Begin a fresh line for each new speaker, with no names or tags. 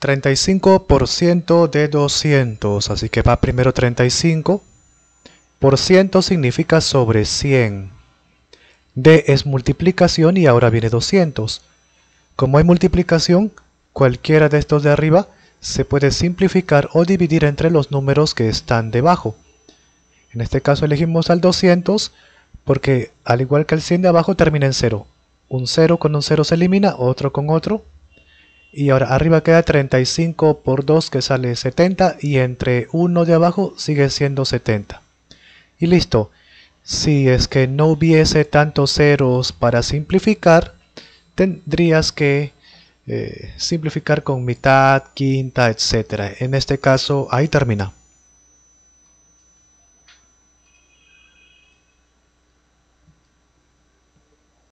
35% de 200, así que va primero 35. Por ciento significa sobre 100. D es multiplicación y ahora viene 200. Como hay multiplicación, cualquiera de estos de arriba se puede simplificar o dividir entre los números que están debajo. En este caso elegimos al 200 porque al igual que el 100 de abajo termina en 0. Un 0 con un 0 se elimina, otro con otro, y ahora arriba queda 35 por 2 que sale 70 y entre 1 de abajo sigue siendo 70 y listo si es que no hubiese tantos ceros para simplificar tendrías que eh, simplificar con mitad, quinta, etcétera en este caso ahí termina